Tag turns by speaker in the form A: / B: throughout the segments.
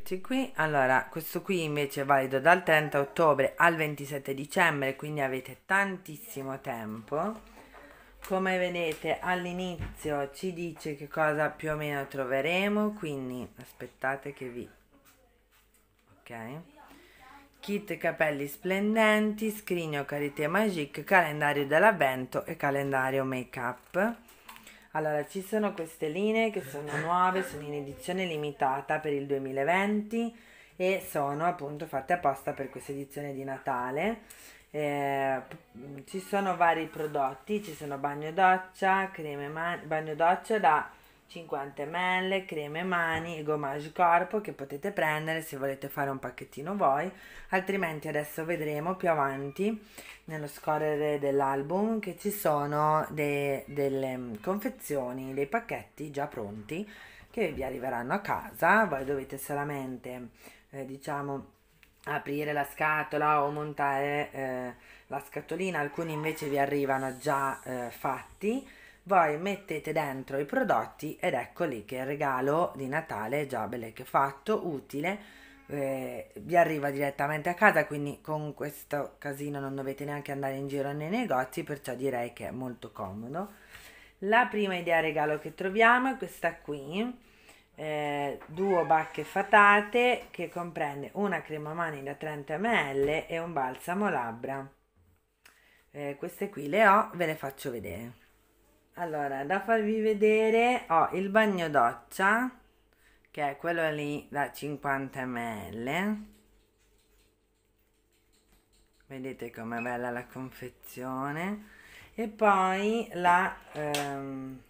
A: eccoci qui. Allora, questo qui invece è valido dal 30 ottobre al 27 dicembre, quindi avete tantissimo tempo. Come vedete all'inizio ci dice che cosa più o meno troveremo, quindi aspettate che vi... Ok? Kit capelli splendenti, scrigno carité magique, calendario dell'avvento e calendario make up allora, ci sono queste linee che sono nuove, sono in edizione limitata per il 2020 e sono appunto fatte apposta per questa edizione di Natale. Eh, ci sono vari prodotti, ci sono bagno doccia, creme man- bagno doccia da 50 ml, creme mani e gommage corpo che potete prendere se volete fare un pacchettino voi, altrimenti adesso vedremo più avanti nello scorrere dell'album che ci sono de delle mm, confezioni, dei pacchetti già pronti che vi arriveranno a casa, voi dovete solamente eh, diciamo aprire la scatola o montare eh, la scatolina, alcuni invece vi arrivano già eh, fatti voi mettete dentro i prodotti ed ecco lì che il regalo di Natale è già bello che fatto, utile, eh, vi arriva direttamente a casa, quindi con questo casino non dovete neanche andare in giro nei negozi, perciò direi che è molto comodo. La prima idea regalo che troviamo è questa qui, eh, duo bacche fatate che comprende una crema mani da 30 ml e un balsamo labbra. Eh, queste qui le ho, ve le faccio vedere allora da farvi vedere ho il bagno doccia che è quello lì da 50 ml vedete com'è bella la confezione e poi la ehm,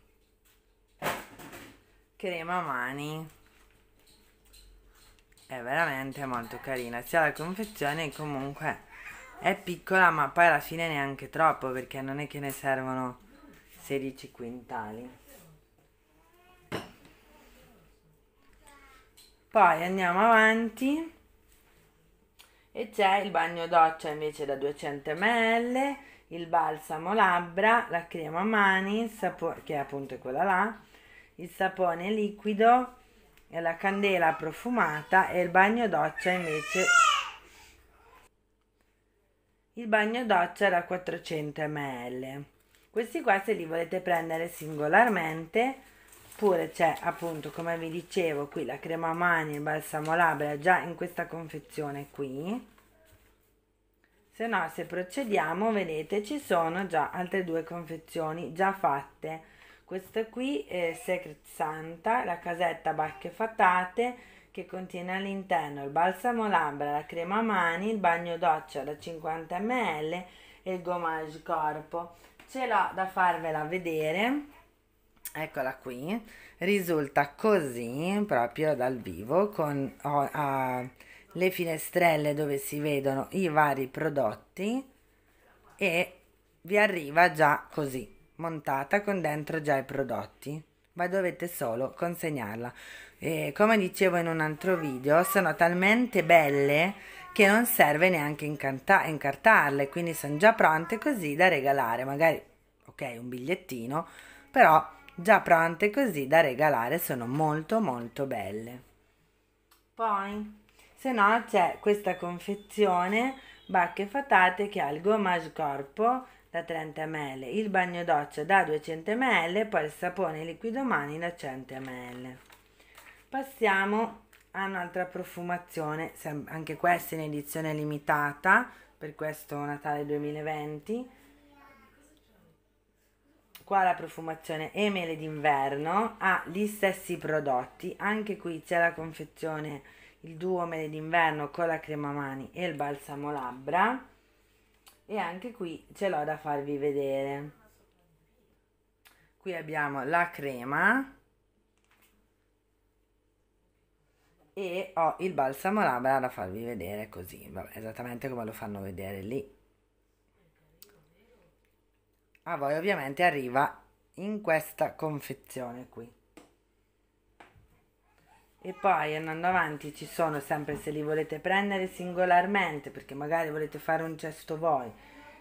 A: crema mani è veramente molto carina sia la confezione comunque è piccola ma poi alla fine neanche troppo perché non è che ne servono 16 quintali poi andiamo avanti e c'è il bagno doccia invece da 200 ml il balsamo labbra la crema mani che è appunto quella là il sapone liquido e la candela profumata e il bagno doccia invece il bagno doccia da 400 ml questi qua se li volete prendere singolarmente oppure c'è appunto come vi dicevo qui la crema mani e il balsamo labbra già in questa confezione qui se no se procediamo vedete ci sono già altre due confezioni già fatte questa qui è Secret Santa la casetta bacche fatate che contiene all'interno il balsamo labbra la crema mani il bagno doccia da 50 ml e il gommage corpo ce l'ho da farvela vedere eccola qui risulta così proprio dal vivo con oh, ah, le finestrelle dove si vedono i vari prodotti e vi arriva già così montata con dentro già i prodotti ma dovete solo consegnarla e come dicevo in un altro video sono talmente belle che non serve neanche incanta- incartarle, quindi sono già pronte così da regalare, magari ok un bigliettino, però già pronte così da regalare, sono molto molto belle. Poi, se no c'è questa confezione bacche fatate che ha il gommage corpo da 30 ml, il bagno doccia da 200 ml, poi il sapone liquido mani da 100 ml. Passiamo ha un'altra profumazione, anche questa in edizione limitata per questo Natale 2020. Qua la profumazione e mele d'inverno ha gli stessi prodotti, anche qui c'è la confezione il duo mele d'inverno con la crema mani e il balsamo labbra e anche qui ce l'ho da farvi vedere. Qui abbiamo la crema e ho il balsamo labbra da farvi vedere così, vabbè, esattamente come lo fanno vedere lì. A voi ovviamente arriva in questa confezione qui. E poi andando avanti ci sono sempre se li volete prendere singolarmente perché magari volete fare un cesto voi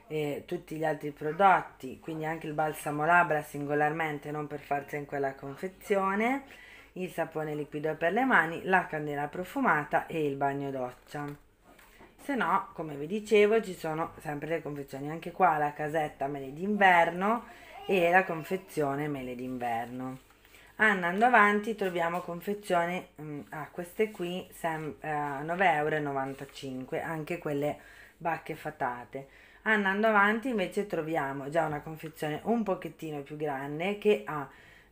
A: e tutti gli altri prodotti, quindi anche il balsamo labbra singolarmente, non per forza in quella confezione il sapone liquido per le mani, la candela profumata e il bagno doccia. Se no, come vi dicevo, ci sono sempre le confezioni, anche qua la casetta mele d'inverno e la confezione mele d'inverno. Andando avanti troviamo confezioni, mm, ah, queste qui, sem- eh, a 9,95€, anche quelle bacche fatate. Andando avanti invece troviamo già una confezione un pochettino più grande che ha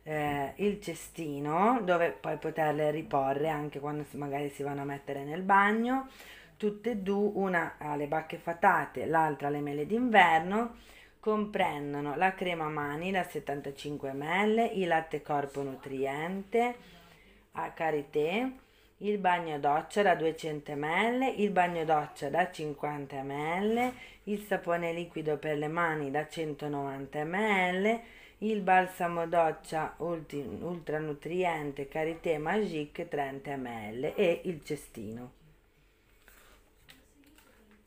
A: eh, il cestino dove poi poterle riporre anche quando magari si vanno a mettere nel bagno, tutte e due, una alle bacche fatate, l'altra alle mele d'inverno, comprendono la crema mani da 75 ml, il latte corpo nutriente a carité il bagno doccia da 200 ml, il bagno doccia da 50 ml, il sapone liquido per le mani da 190 ml, il balsamo doccia ultranutriente Carité Magique 30 ml e il cestino.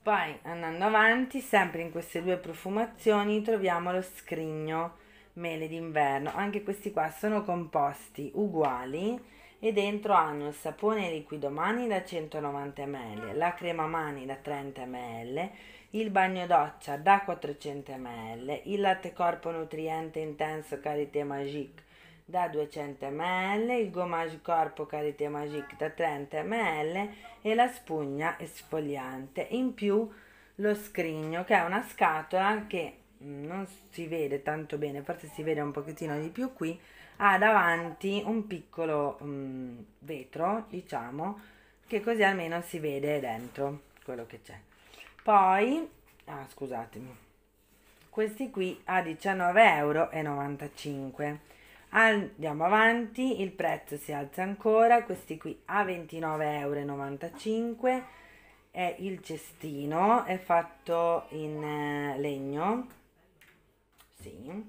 A: Poi andando avanti, sempre in queste due profumazioni, troviamo lo scrigno mele d'inverno. Anche questi qua sono composti uguali e dentro hanno il sapone liquido mani da 190 ml, la crema mani da 30 ml, il bagno doccia da 400 ml, il latte corpo nutriente intenso Carité Magique da 200 ml, il gommage corpo Carité Magique da 30 ml e la spugna esfoliante. In più lo scrigno che è una scatola che mm, non si vede tanto bene, forse si vede un pochettino di più qui, ha davanti un piccolo um, vetro, diciamo, che così almeno si vede dentro quello che c'è. Poi, ah, scusatemi, questi qui a 19,95 euro. Andiamo avanti, il prezzo si alza ancora, questi qui a 29,95 euro. È il cestino, è fatto in eh, legno, sì,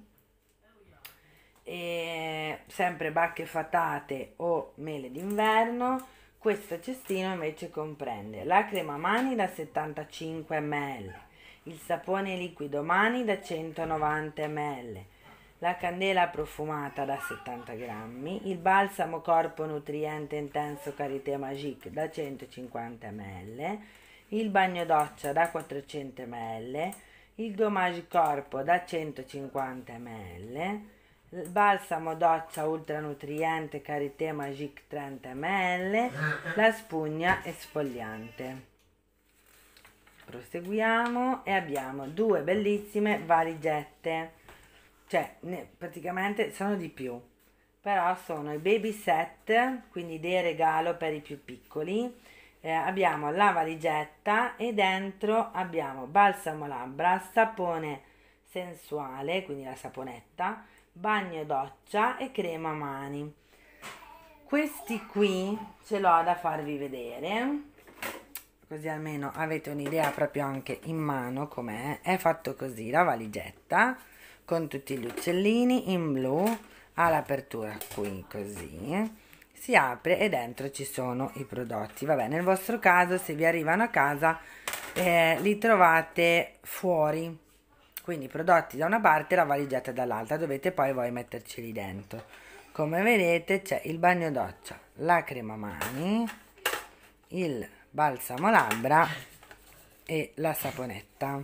A: e sempre bacche fatate o mele d'inverno. Questo cestino invece comprende la crema mani da 75 ml, il sapone liquido mani da 190 ml, la candela profumata da 70 grammi, il balsamo corpo nutriente intenso Carité Magique da 150 ml, il bagno doccia da 400 ml, il gommage corpo da 150 ml, il balsamo doccia ultra nutriente Carité magic 30 ml, la spugna esfoliante. Proseguiamo e abbiamo due bellissime valigette cioè ne, praticamente sono di più, però sono i baby set, quindi dei regalo per i più piccoli. Eh, abbiamo la valigetta e dentro abbiamo balsamo labbra, sapone sensuale, quindi la saponetta, bagno doccia e crema mani. Questi qui ce l'ho da farvi vedere, così almeno avete un'idea proprio anche in mano com'è. È fatto così la valigetta con tutti gli uccellini in blu, ha l'apertura qui così si apre e dentro ci sono i prodotti. Vabbè, nel vostro caso se vi arrivano a casa eh, li trovate fuori quindi i prodotti da una parte e la valigetta dall'altra dovete poi voi metterceli dentro come vedete c'è il bagno doccia la crema mani il balsamo labbra e la saponetta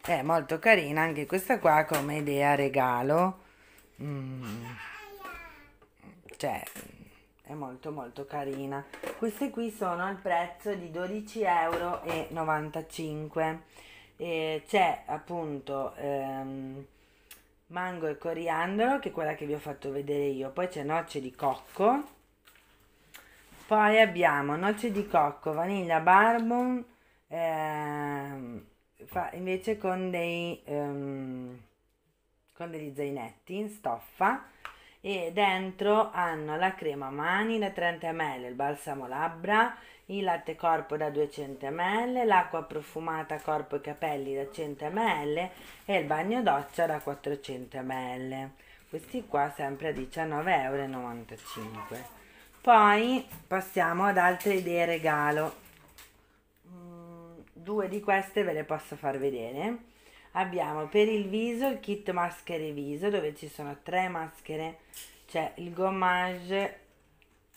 A: è molto carina anche questa qua come idea regalo mm. cioè è molto molto carina queste qui sono al prezzo di 12,95 euro e c'è appunto ehm, mango e coriandolo che è quella che vi ho fatto vedere io poi c'è noce di cocco poi abbiamo noce di cocco vaniglia barbon ehm, fa invece con dei ehm, con degli zainetti in stoffa e dentro hanno la crema mani da 30 ml, il balsamo labbra, il latte corpo da 200 ml, l'acqua profumata corpo e capelli da 100 ml e il bagno doccia da 400 ml. Questi qua sempre a 19,95 euro. Poi passiamo ad altre idee regalo. Mm, due di queste ve le posso far vedere abbiamo per il viso il kit maschere viso dove ci sono tre maschere c'è il gommage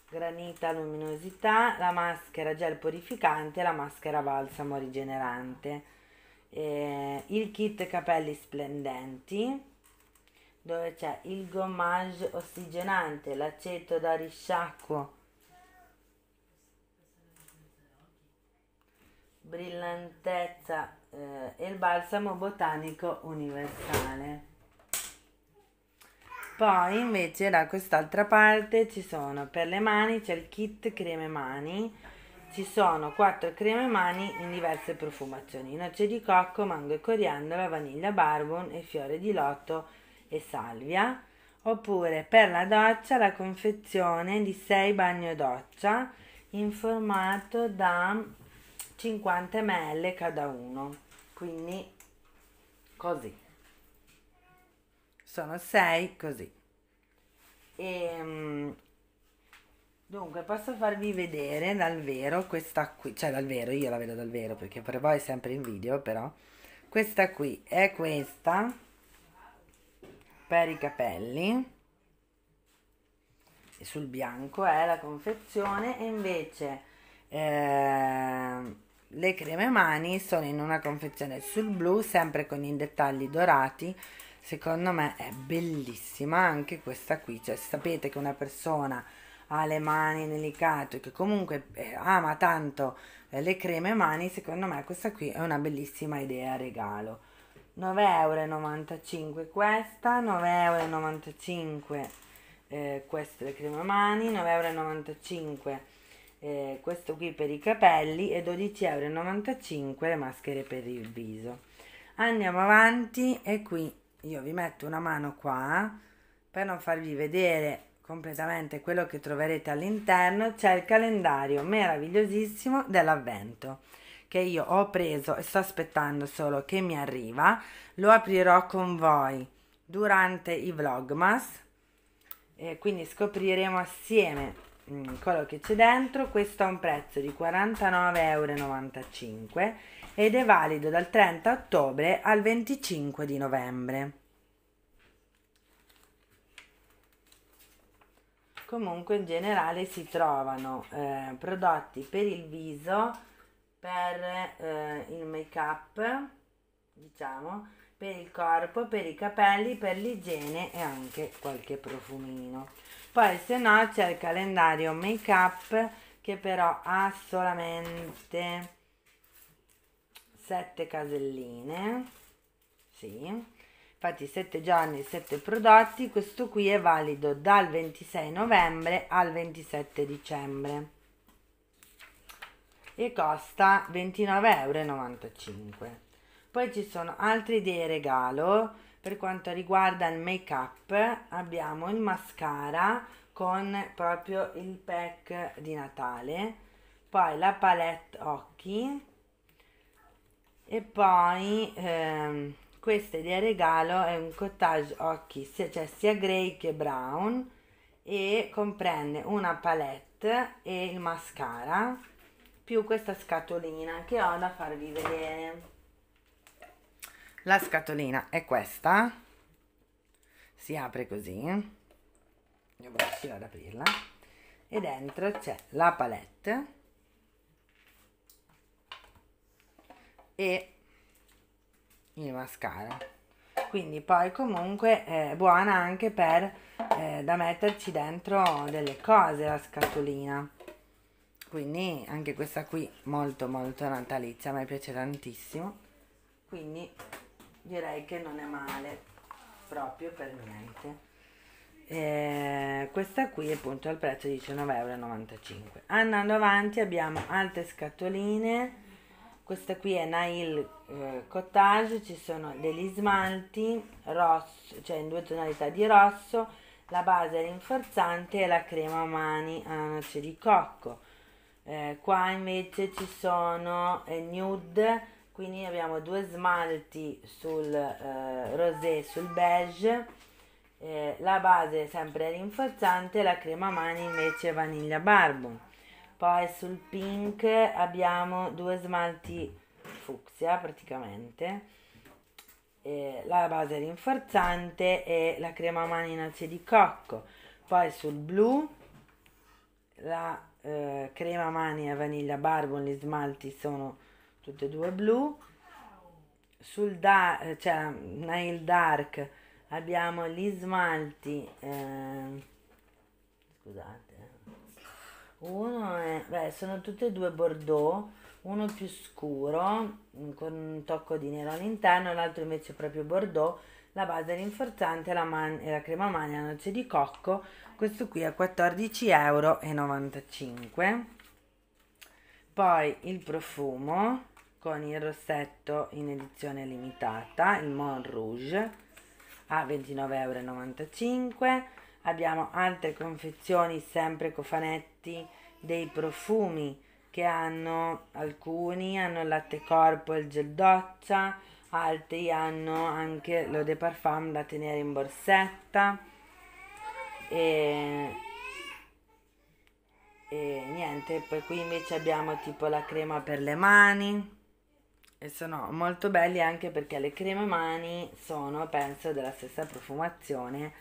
A: granita luminosità la maschera gel purificante e la maschera balsamo rigenerante eh, il kit capelli splendenti dove c'è il gommage ossigenante l'aceto da risciacquo brillantezza eh, e il balsamo botanico universale. Poi invece da quest'altra parte ci sono per le mani c'è il kit creme mani. Ci sono quattro creme mani in diverse profumazioni: noce di cocco, mango e coriandolo, vaniglia barbon e fiore di loto e salvia. Oppure per la doccia la confezione di 6 bagno doccia in formato da 50 ml cada uno quindi così sono 6 così e, ehm, dunque posso farvi vedere dal vero questa qui cioè dal vero io la vedo dal vero perché per voi è sempre in video però questa qui è questa per i capelli e sul bianco è la confezione e invece eh, le creme mani sono in una confezione sul blu, sempre con i dettagli dorati. Secondo me è bellissima anche questa qui, cioè sapete che una persona ha le mani delicate e che comunque eh, ama tanto eh, le creme mani, secondo me questa qui è una bellissima idea regalo. 9,95 euro questa, 9,95 euro eh, queste le creme mani, 9,95 euro eh, questo qui per i capelli e 12,95€ le maschere per il viso andiamo avanti e qui io vi metto una mano qua eh, per non farvi vedere completamente quello che troverete all'interno c'è il calendario meravigliosissimo dell'avvento che io ho preso e sto aspettando solo che mi arriva lo aprirò con voi durante i vlogmas e eh, quindi scopriremo assieme Mm, quello che c'è dentro, questo ha un prezzo di 49,95 euro ed è valido dal 30 ottobre al 25 di novembre. Comunque in generale si trovano eh, prodotti per il viso, per eh, il make up, diciamo, per il corpo, per i capelli, per l'igiene e anche qualche profumino. Poi se no c'è il calendario make up che però ha solamente 7 caselline. Sì. Infatti 7 giorni, 7 prodotti, questo qui è valido dal 26 novembre al 27 dicembre e costa 29,95 euro. Poi ci sono altri dei regalo per quanto riguarda il make up abbiamo il mascara con proprio il pack di Natale, poi la palette occhi e poi ehm, questa idea regalo è un cottage occhi sia, cioè sia grey che brown e comprende una palette e il mascara più questa scatolina che ho da farvi vedere la scatolina è questa si apre così devo riuscire ad aprirla e dentro c'è la palette e il mascara quindi poi comunque è buona anche per eh, da metterci dentro delle cose la scatolina quindi anche questa qui molto molto natalizia mi piace tantissimo quindi direi che non è male proprio per niente eh, questa qui appunto al prezzo di 19,95 euro andando avanti abbiamo altre scatoline questa qui è Nail eh, Cottage ci sono degli smalti rosso cioè in due tonalità di rosso la base rinforzante e la crema mani a ah, noce di cocco eh, qua invece ci sono eh, nude quindi abbiamo due smalti sul eh, rosé e sul beige eh, la base sempre rinforzante la crema mani invece vaniglia barbo poi sul pink abbiamo due smalti fucsia praticamente eh, la base rinforzante e la crema mani noce di cocco poi sul blu la eh, crema mani e vaniglia barbo gli smalti sono tutte e due blu sul da- eh, cioè nail dark abbiamo gli smalti ehm, eh, scusate uno è beh, sono tutte e due bordeaux uno più scuro mm, con un tocco di nero all'interno l'altro invece proprio bordeaux la base rinforzante la man- e la crema magna noce di cocco questo qui a 14,95 euro poi il profumo con il rossetto in edizione limitata, il Mon Rouge a 29,95 euro. Abbiamo altre confezioni, sempre cofanetti, dei profumi che hanno alcuni hanno il latte corpo e il gel doccia, altri hanno anche l'eau de parfum da tenere in borsetta e e niente poi qui invece abbiamo tipo la crema per le mani e sono molto belli anche perché le creme mani sono penso della stessa profumazione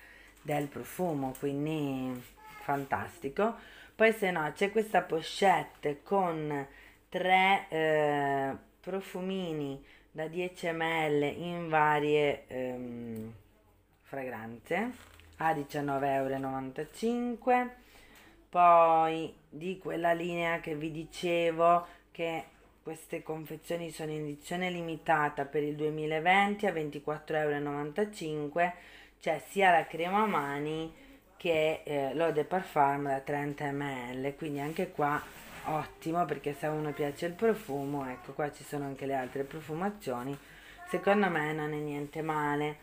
A: del profumo quindi fantastico poi se no c'è questa pochette con tre eh, profumini da 10 ml in varie ehm, fragranze a 19,95 euro poi di quella linea che vi dicevo che queste confezioni sono in edizione limitata per il 2020 a 24,95 euro c'è cioè sia la crema mani che eh, l'eau de parfum da 30 ml quindi anche qua ottimo perché se a uno piace il profumo ecco qua ci sono anche le altre profumazioni secondo me non è niente male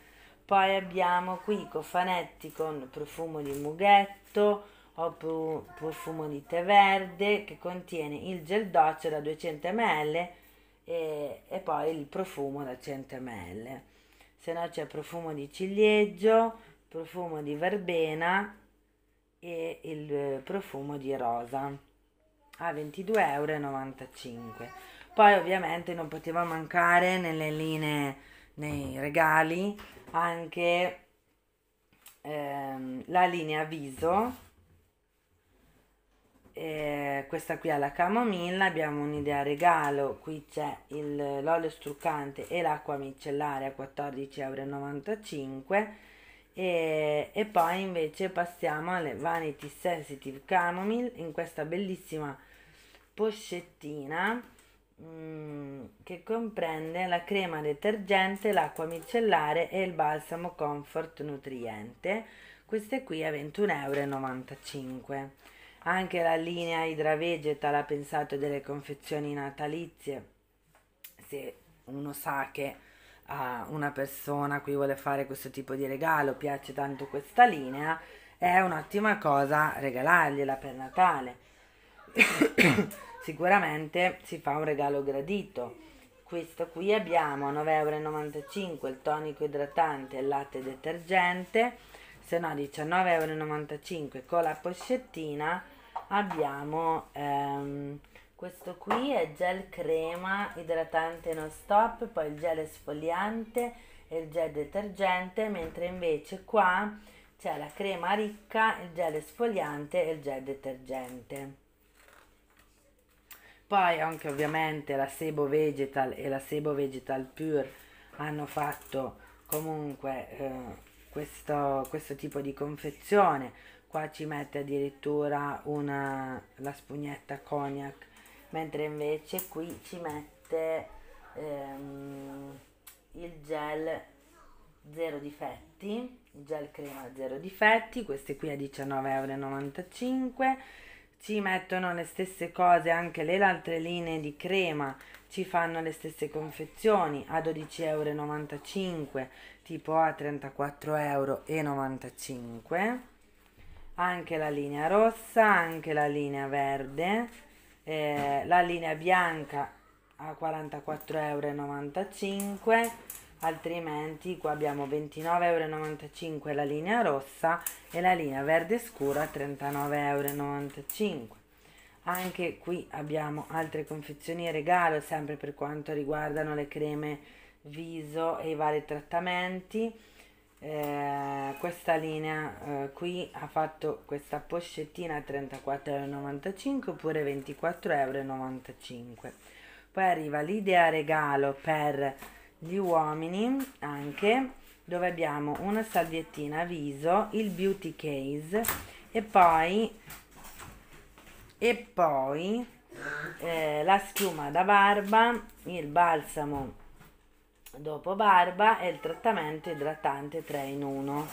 A: poi abbiamo qui i cofanetti con profumo di mughetto ho profumo di tè verde che contiene il gel doccia da 200 ml e, e, poi il profumo da 100 ml. Se no c'è profumo di ciliegio, profumo di verbena e il eh, profumo di rosa a 22,95 euro. Poi ovviamente non poteva mancare nelle linee, nei regali, anche ehm, la linea viso eh, questa qui è camomilla abbiamo un'idea regalo qui c'è l'olio struccante e l'acqua micellare a 14,95€ e, e poi invece passiamo alle Vanity Sensitive Camomile in questa bellissima pochettina mm, che comprende la crema detergente, l'acqua micellare e il balsamo comfort nutriente. Queste qui a 21,95 euro. Anche la linea Hydra Vegetal ha pensato delle confezioni natalizie. Se uno sa che a ah, una persona a cui vuole fare questo tipo di regalo piace tanto questa linea, è un'ottima cosa regalargliela per Natale. Sicuramente si fa un regalo gradito. Questo qui abbiamo a 9,95 euro il tonico idratante e il latte detergente, se no 19,95 euro con la pochettina abbiamo ehm, questo qui è gel crema idratante non stop, poi il gel esfoliante e il gel detergente, mentre invece qua c'è la crema ricca, il gel esfoliante e il gel detergente. Poi anche ovviamente la Sebo Vegetal e la Sebo Vegetal Pure hanno fatto comunque eh, questo, questo tipo di confezione qua ci mette addirittura una, la spugnetta cognac mentre invece qui ci mette ehm, il gel zero difetti gel crema zero difetti queste qui a 19,95 euro ci mettono le stesse cose anche le altre linee di crema ci fanno le stesse confezioni a 12,95 euro tipo a 34,95 euro anche la linea rossa, anche la linea verde, eh, la linea bianca a 44,95 euro, altrimenti qua abbiamo 29,95 euro la linea rossa e la linea verde scura a 39,95 euro. Anche qui abbiamo altre confezioni e regalo, sempre per quanto riguardano le creme viso e i vari trattamenti eh, questa linea eh, qui ha fatto questa pochettina a 34,95 oppure 24,95 poi arriva l'idea regalo per gli uomini anche dove abbiamo una salviettina viso il beauty case e poi e poi eh, la schiuma da barba il balsamo dopo barba è il trattamento idratante 3 in 1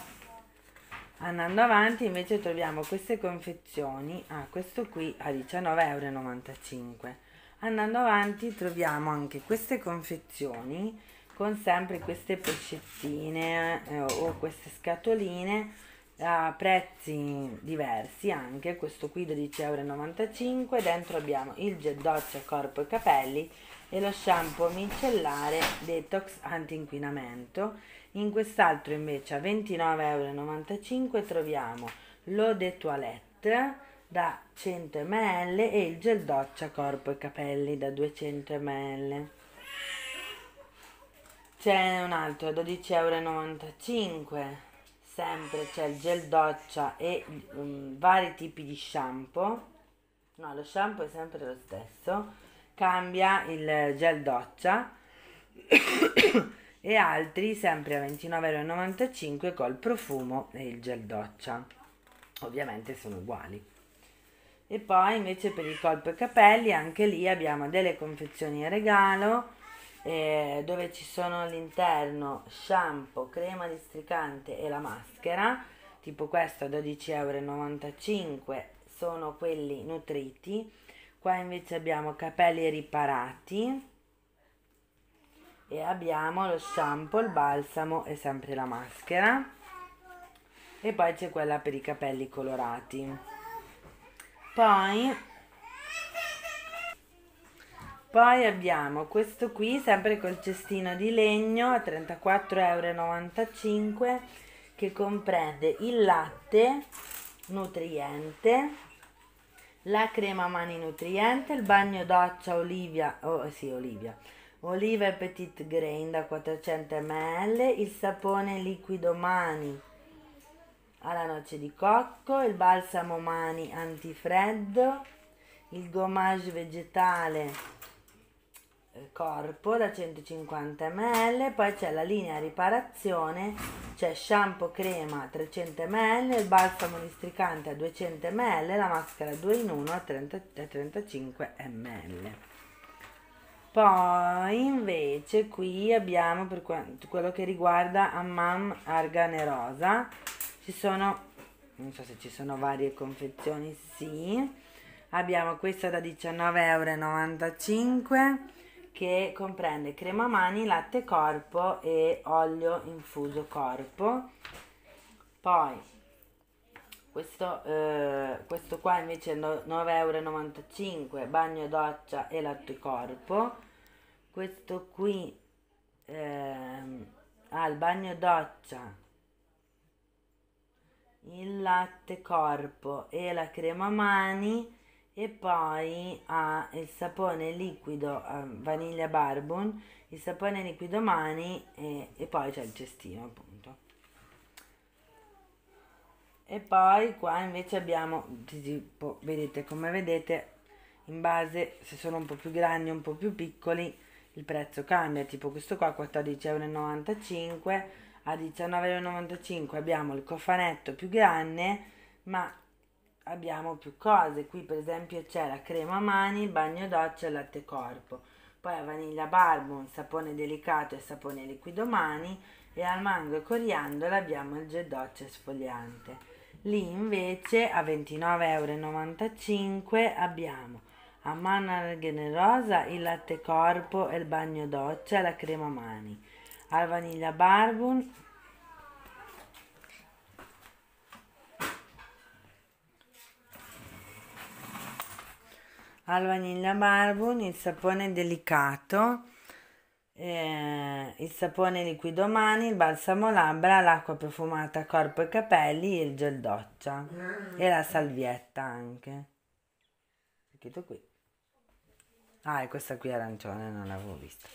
A: andando avanti invece troviamo queste confezioni a ah, questo qui a 19,95 euro andando avanti troviamo anche queste confezioni con sempre queste pocettine eh, o queste scatoline a prezzi diversi anche, questo qui euro dentro abbiamo il gel doccia corpo e capelli e lo shampoo micellare detox anti-inquinamento. In quest'altro invece a 29,95 euro troviamo l'eau de toilette da 100 ml e il gel doccia corpo e capelli da 200 ml. C'è un altro a 12,95 euro sempre c'è il gel doccia e um, vari tipi di shampoo. No, lo shampoo è sempre lo stesso. Cambia il gel doccia e altri sempre a 29,95 col profumo e il gel doccia. Ovviamente sono uguali. E poi invece per il colpo e capelli anche lì abbiamo delle confezioni a regalo eh, dove ci sono all'interno shampoo, crema districante e la maschera, tipo questo a 12,95 euro, sono quelli nutriti. Qua invece abbiamo capelli riparati e abbiamo lo shampoo, il balsamo e sempre la maschera. E poi c'è quella per i capelli colorati. Poi poi abbiamo questo qui, sempre col cestino di legno a 34,95 euro, che comprende il latte nutriente, la crema mani nutriente, il bagno doccia Olivia, oh, sì, Olivia, oliva e petit grain da 400 ml, il sapone liquido mani alla noce di cocco, il balsamo mani antifreddo, il gommage vegetale corpo da 150 ml, poi c'è la linea riparazione, c'è shampoo crema a 300 ml, il balsamo districante a 200 ml, la maschera 2 in 1 a, 30, a 35 ml. Poi invece qui abbiamo per quello che riguarda Amman Argane Rosa, ci sono, non so se ci sono varie confezioni, sì, abbiamo questa da 19,95 euro che comprende crema mani, latte corpo e olio infuso corpo. Poi questo, eh, questo qua invece è 9,95€, bagno doccia e latte corpo. Questo qui eh, ha il bagno doccia, il latte corpo e la crema mani e poi ha il sapone liquido um, vaniglia barbon, il sapone liquido mani e, e poi c'è il cestino appunto. E poi qua invece abbiamo, tipo, vedete come vedete, in base se sono un po' più grandi o un po' più piccoli il prezzo cambia, tipo questo qua 14,95 euro a 19,95 abbiamo il cofanetto più grande ma abbiamo più cose. Qui per esempio c'è la crema mani, il bagno doccia e latte corpo. Poi a vaniglia barbon, sapone delicato e sapone liquido mani e al mango e coriandolo abbiamo il gel doccia sfogliante. Lì invece a 29,95 euro abbiamo a manna generosa il latte corpo e il bagno doccia e la crema mani. Al vaniglia barbon al vanilla barbun, il sapone delicato, eh, il sapone liquido mani, il balsamo labbra, l'acqua profumata corpo e capelli, il gel doccia mm. e la salvietta anche. Chiudo qui. Ah, e questa qui arancione non l'avevo vista.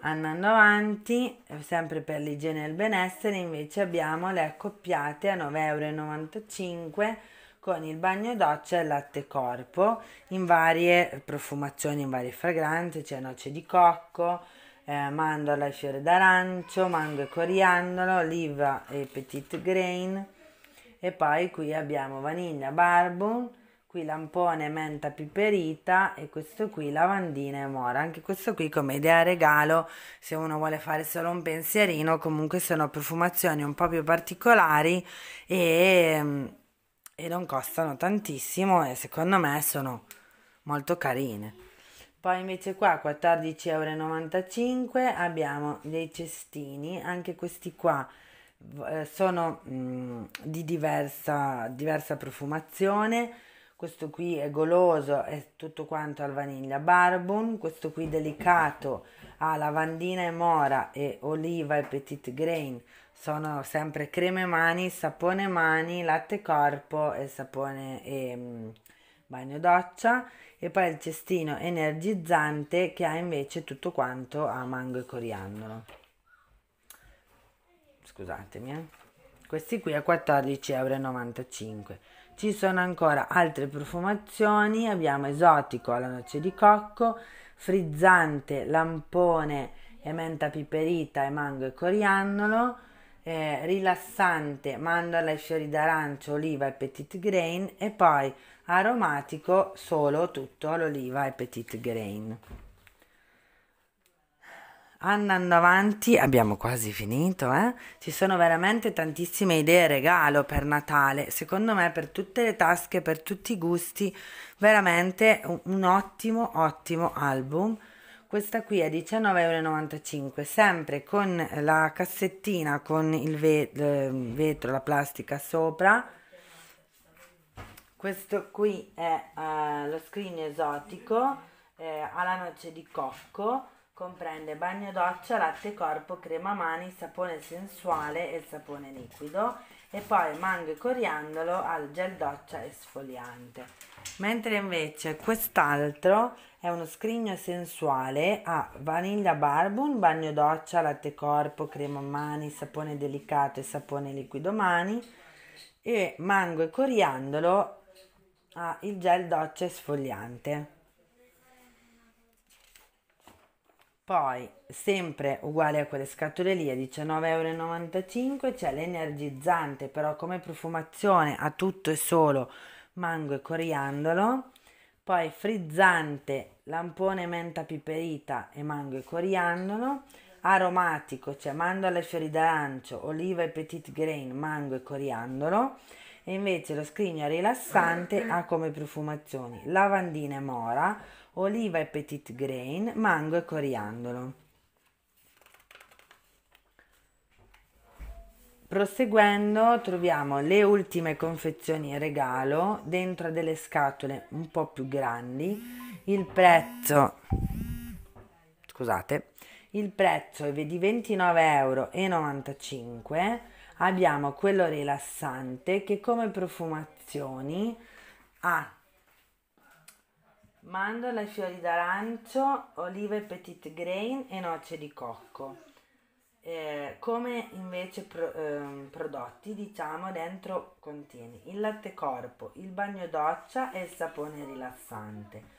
A: Andando avanti, sempre per l'igiene e il benessere, invece abbiamo le accoppiate a 9,95 euro con il bagno doccia e il latte corpo in varie profumazioni, in varie fragranze, c'è noce di cocco, eh, mandorla e fiore d'arancio, mango e coriandolo, oliva e petit grain e poi qui abbiamo vaniglia, barbun, qui lampone, menta, piperita e questo qui lavandina e mora. Anche questo qui come idea regalo se uno vuole fare solo un pensierino, comunque sono profumazioni un po' più particolari e mm, e non costano tantissimo e secondo me sono molto carine. Poi invece qua a 14,95 euro abbiamo dei cestini, anche questi qua eh, sono mh, di diversa, diversa profumazione. Questo qui è goloso, è tutto quanto al vaniglia barbun, questo qui delicato ha lavandina e mora e oliva e petit grain sono sempre creme mani, sapone mani, latte corpo e sapone e mm, bagno doccia e poi il cestino energizzante che ha invece tutto quanto a mango e coriandolo. Scusatemi, eh. questi qui a 14,95 euro Ci sono ancora altre profumazioni, abbiamo esotico alla noce di cocco, frizzante, lampone e menta piperita e mango e coriandolo eh, rilassante, mandorla e fiori d'arancio, oliva e petit grain e poi aromatico solo tutto l'oliva e petit grain. Andando avanti, abbiamo quasi finito, eh? ci sono veramente tantissime idee regalo per Natale, secondo me per tutte le tasche, per tutti i gusti, veramente un, un ottimo, ottimo album questa qui è 19,95 sempre con la cassettina con il ehm, vetro, la plastica sopra questo qui è uh, lo screen esotico eh, alla noce di cocco comprende bagno doccia, latte corpo, crema mani, sapone sensuale e sapone liquido e poi mango e coriandolo al gel doccia esfoliante. Mentre invece quest'altro è uno scrigno sensuale a vaniglia barbun, bagno doccia, latte corpo, crema mani, sapone delicato e sapone liquido mani e mango e coriandolo a il gel doccia esfoliante. Poi, sempre uguale a quelle scatole lì, a 19,95€ c'è l'energizzante, però come profumazione a tutto e solo mango e coriandolo. Poi frizzante, lampone menta piperita e mango e coriandolo. Aromatico, c'è cioè mandorle e fiori d'arancio, oliva e petit grain, mango e coriandolo e invece lo scrigno rilassante ha come profumazioni lavandina e mora, oliva e petit grain, mango e coriandolo. Proseguendo troviamo le ultime confezioni regalo dentro delle scatole un po' più grandi. Il prezzo, scusate, il prezzo è di 29,95 euro abbiamo quello rilassante che come profumazioni ha mandorle, fiori d'arancio, olive petit grain e noce di cocco. Eh, come invece pro, eh, prodotti diciamo dentro contiene il latte corpo, il bagno doccia e il sapone rilassante.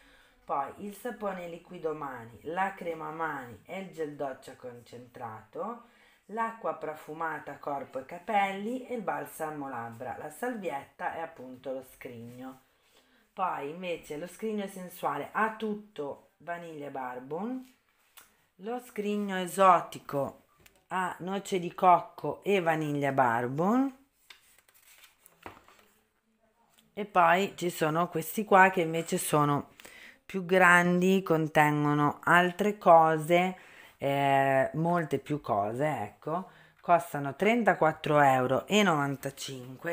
A: Poi il sapone liquido mani, la crema mani e il gel doccia concentrato l'acqua profumata corpo e capelli e il balsamo labbra. La salvietta è appunto lo scrigno. Poi invece lo scrigno sensuale ha tutto vaniglia e barbon, lo scrigno esotico ha noce di cocco e vaniglia barbon. E poi ci sono questi qua che invece sono più grandi, contengono altre cose eh, molte più cose, ecco, costano 34,95 euro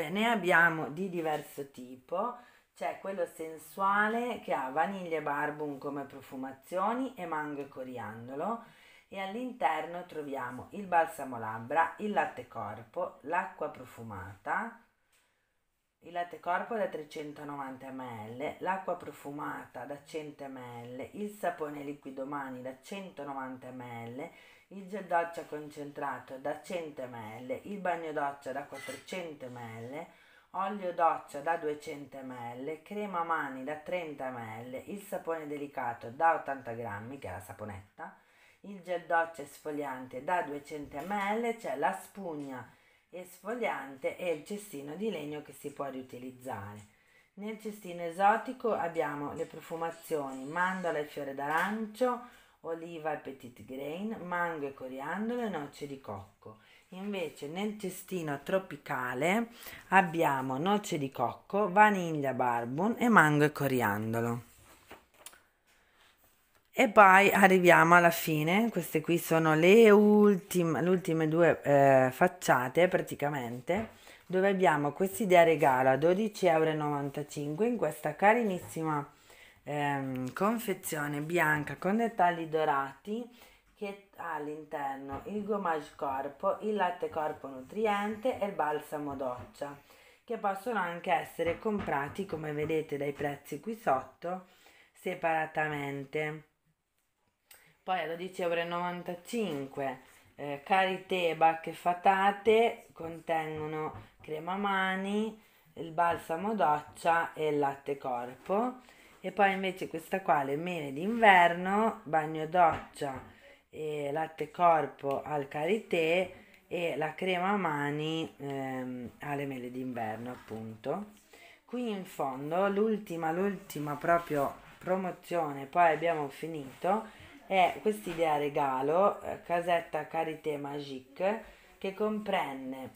A: ne abbiamo di diverso tipo c'è quello sensuale che ha vaniglia e barbum come profumazioni e mango e coriandolo e all'interno troviamo il balsamo labbra, il latte corpo, l'acqua profumata il latte corpo da 390 ml, l'acqua profumata da 100 ml, il sapone liquido mani da 190 ml, il gel doccia concentrato da 100 ml, il bagno doccia da 400 ml, olio doccia da 200 ml, crema mani da 30 ml, il sapone delicato da 80 grammi, che è la saponetta, il gel doccia esfoliante da 200 ml, c'è cioè la spugna e sfogliante e il cestino di legno che si può riutilizzare. Nel cestino esotico abbiamo le profumazioni mandorla e fiore d'arancio, oliva e petit grain, mango e coriandolo e noce di cocco. Invece nel cestino tropicale abbiamo noce di cocco, vaniglia barbun e mango e coriandolo. E poi arriviamo alla fine, queste qui sono le ultime, le ultime due eh, facciate praticamente, dove abbiamo quest'idea regalo a euro in questa carinissima ehm, confezione bianca con dettagli dorati che ha all'interno il gommage corpo, il latte corpo nutriente e il balsamo doccia, che possono anche essere comprati come vedete dai prezzi qui sotto separatamente poi a 12,95 euro eh, karité bacche fatate contengono crema mani il balsamo doccia e il latte corpo e poi invece questa qua le mele d'inverno bagno doccia e latte corpo al karité e la crema mani ehm, alle mele d'inverno appunto qui in fondo l'ultima l'ultima proprio promozione poi abbiamo finito è quest'idea regalo, eh, casetta Carité Magique, che comprende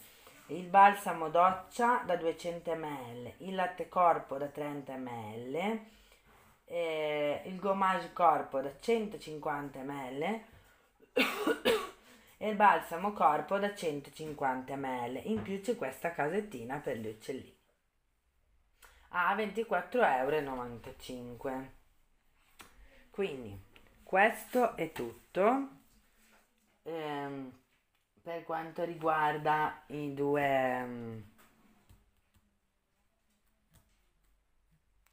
A: il balsamo doccia da 200 ml, il latte corpo da 30 ml, eh, il gommage corpo da 150 ml e il balsamo corpo da 150 ml. In più c'è questa casettina per gli uccellini a 24,95 euro. Quindi questo è tutto ehm, per quanto riguarda i due ehm,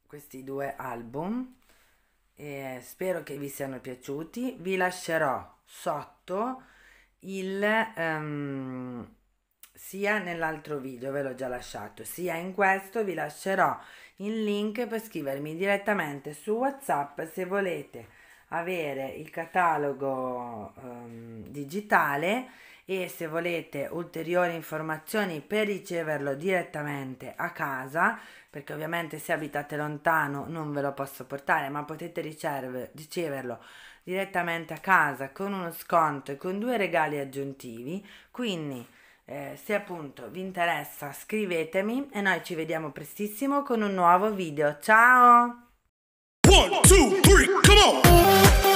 A: questi due album eh, spero che vi siano piaciuti vi lascerò sotto il ehm, sia nell'altro video ve l'ho già lasciato sia in questo vi lascerò il link per scrivermi direttamente su whatsapp se volete avere il catalogo um, digitale e se volete ulteriori informazioni per riceverlo direttamente a casa, perché ovviamente se abitate lontano non ve lo posso portare, ma potete ricever- riceverlo direttamente a casa con uno sconto e con due regali aggiuntivi, quindi eh, se appunto vi interessa scrivetemi e noi ci vediamo prestissimo con un nuovo video. Ciao! One, two, three, come on.